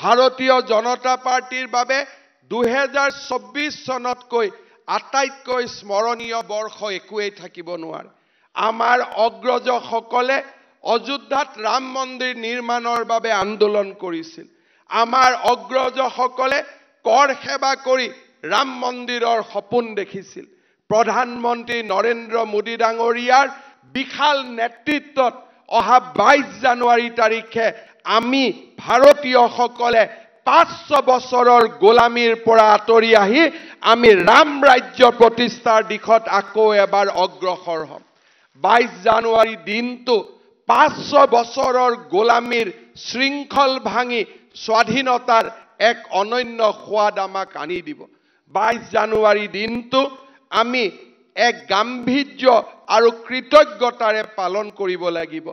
ভাৰতীয় জনতা পাৰ্টীৰ বাবে দুহেজাৰ চৌব্বিছ চনতকৈ আটাইতকৈ স্মৰণীয় বৰ্ষ একোৱেই থাকিব নোৱাৰে আমাৰ অগ্ৰজসকলে অযোধ্যাত ৰাম মন্দিৰ নিৰ্মাণৰ বাবে আন্দোলন কৰিছিল আমাৰ অগ্ৰজসকলে কৰ সেৱা কৰি ৰাম মন্দিৰৰ সপোন দেখিছিল প্ৰধানমন্ত্ৰী নৰেন্দ্ৰ মোদী ডাঙৰীয়াৰ বিশাল নেতৃত্বত অহা বাইছ জানুৱাৰী তাৰিখে আমি ভাৰতীয়সকলে পাঁচশ বছৰৰ গোলামীৰ পৰা আঁতৰি আহি আমি ৰাম ৰাজ্য প্ৰতিষ্ঠাৰ দিশত আকৌ এবাৰ অগ্ৰসৰ হ'ম বাইছ জানুৱাৰী দিনটো পাঁচশ বছৰৰ গোলামীৰ শৃংখল ভাঙি স্বাধীনতাৰ এক অনন্য সোৱাদ আমাক আনি দিব বাইছ জানুৱাৰী দিনটো আমি এক গাম্ভীৰ্য আৰু কৃতজ্ঞতাৰে পালন কৰিব লাগিব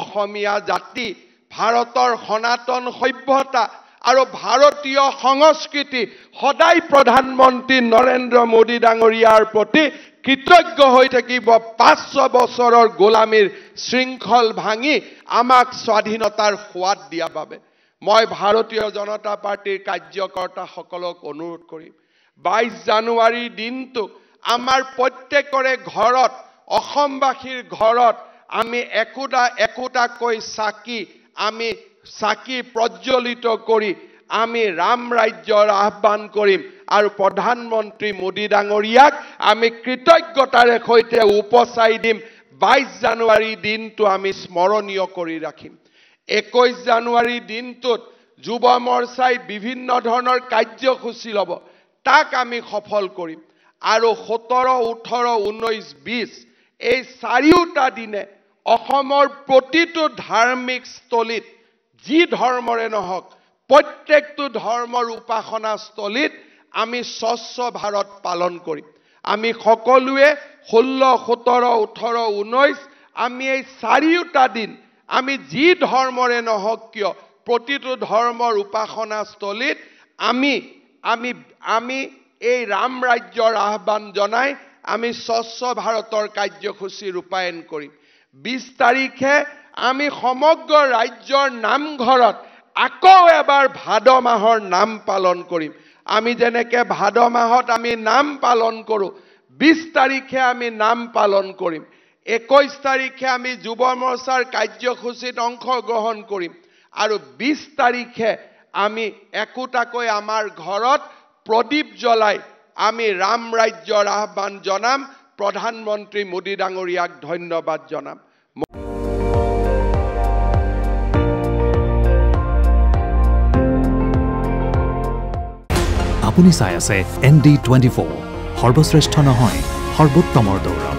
অসমীয়া জাতি ভাৰতৰ সনাতন সভ্যতা আৰু ভাৰতীয় সংস্কৃতি সদায় প্ৰধানমন্ত্ৰী নৰেন্দ্ৰ মোদী ডাঙৰীয়াৰ প্ৰতি কৃতজ্ঞ হৈ থাকিব পাঁচশ বছৰৰ গোলামীৰ শৃংখল ভাঙি আমাক স্বাধীনতাৰ সোৱাদ দিয়াৰ বাবে মই ভাৰতীয় জনতা পাৰ্টীৰ কাৰ্যকৰ্তাসকলক অনুৰোধ কৰিম বাইছ জানুৱাৰীৰ দিনটো আমাৰ প্ৰত্যেকৰে ঘৰত অসমবাসীৰ ঘৰত আমি একোটা একোটাকৈ চাকি আমি চাকি প্ৰজ্বলিত কৰি আমি ৰাম ৰাজ্যৰ আহ্বান কৰিম আৰু প্ৰধানমন্ত্ৰী মোদী ডাঙৰীয়াক আমি কৃতজ্ঞতাৰে সৈতে উপচাই দিম বাইছ জানুৱাৰী দিনটো আমি স্মৰণীয় কৰি ৰাখিম একৈছ জানুৱাৰী দিনটোত যুৱ মৰ্চাই বিভিন্ন ধৰণৰ কাৰ্যসূচী ল'ব তাক আমি সফল কৰিম আৰু সোতৰ ওঠৰ ঊনৈছ বিছ এই চাৰিওটা দিনে অসমৰ প্ৰতিটো ধাৰ্মিক স্থলীত যি ধৰ্মৰে নহওক প্ৰত্যেকটো ধৰ্মৰ উপাসনাস্থলীত আমি স্বচ্ছ ভাৰত পালন কৰিম আমি সকলোৱে ষোল্ল সোতৰ ওঠৰ ঊনৈছ আমি এই চাৰিওটা দিন আমি যি ধৰ্মৰে নহওক কিয় প্ৰতিটো ধৰ্মৰ উপাসনা স্থলীত আমি আমি আমি এই ৰাম ৰাজ্যৰ আহ্বান জনাই আমি স্বচ্ছ ভাৰতৰ কাৰ্যসূচী ৰূপায়ণ কৰিম বিছ তাৰিখে আমি সমগ্ৰ ৰাজ্যৰ নামঘৰত আকৌ এবাৰ ভাদ মাহৰ নাম পালন কৰিম আমি যেনেকৈ ভাদ মাহত আমি নাম পালন কৰোঁ বিছ তাৰিখে আমি নাম পালন কৰিম একৈছ তাৰিখে আমি যুৱ মৰ্চাৰ কাৰ্যসূচীত অংশগ্ৰহণ কৰিম আৰু বিছ তাৰিখে আমি একোটাকৈ আমাৰ ঘৰত প্ৰদীপ জ্বলাই আমি ৰাম ৰাজ্যৰ আহ্বান জনাম প্ৰধানমন্ত্ৰী মোদী ডাঙৰীয়াক ধন্যবাদ জনাম আপুনি চাই আছে এন ডি টুৱেণ্টি ফ'ৰ সৰ্বশ্ৰেষ্ঠ নহয় সৰ্বোত্তমৰ দৌৰত